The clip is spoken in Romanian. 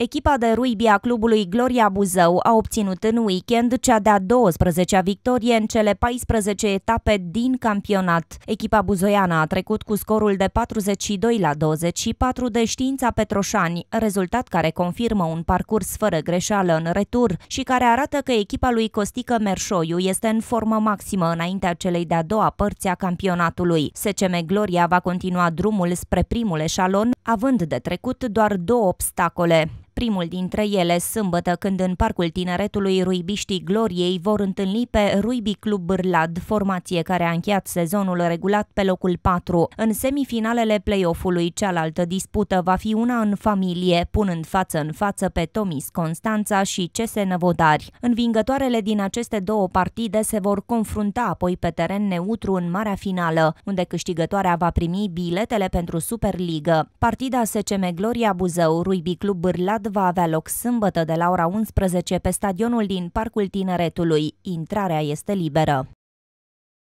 Echipa de rugby a clubului Gloria Buzău a obținut în weekend cea de-a 12-a victorie în cele 14 etape din campionat. Echipa buzoiană a trecut cu scorul de 42 la 24 de știința Petroșani, rezultat care confirmă un parcurs fără greșeală în retur și care arată că echipa lui Costică Merșoiu este în formă maximă înaintea celei de-a doua părți a campionatului. SCM Gloria va continua drumul spre primul eșalon, având de trecut doar două obstacole primul dintre ele sâmbătă când în Parcul Tineretului Ruibiștii Gloriei vor întâlni pe Ruibi Club Bârlad, formație care a încheiat sezonul regulat pe locul 4. În semifinalele play-off-ului cealaltă dispută va fi una în familie, punând față în față pe Tomis Constanța și Cese Năvodari. Învingătoarele din aceste două partide se vor confrunta apoi pe teren neutru în marea finală, unde câștigătoarea va primi biletele pentru Superligă. Partida SCM Gloria Buzău, Ruibi Club Bârlad va avea loc sâmbătă de la ora 11 pe stadionul din Parcul Tineretului. Intrarea este liberă.